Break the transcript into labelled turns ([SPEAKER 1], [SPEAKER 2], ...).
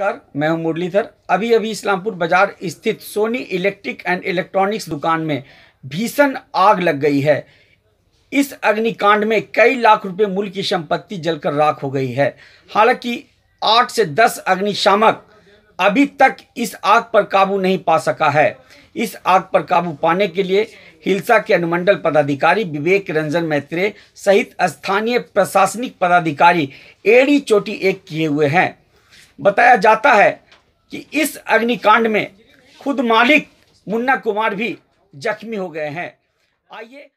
[SPEAKER 1] नमस्कार मैं हूं मुरलीधर अभी अभी इस्लामपुर बाजार स्थित सोनी इलेक्ट्रिक एंड इलेक्ट्रॉनिक्स दुकान में भीषण आग लग गई है इस अग्निकांड में कई लाख रुपए मूल्य की संपत्ति जलकर राख हो गई है हालांकि आठ से दस अग्निशामक अभी तक इस आग पर काबू नहीं पा सका है इस आग पर काबू पाने के लिए हिलसा के अनुमंडल पदाधिकारी विवेक रंजन मैत्रे सहित स्थानीय प्रशासनिक पदाधिकारी एड़ी चोटी एक किए हुए हैं बताया जाता है कि इस अग्निकांड में खुद मालिक मुन्ना कुमार भी जख्मी हो गए हैं
[SPEAKER 2] आइए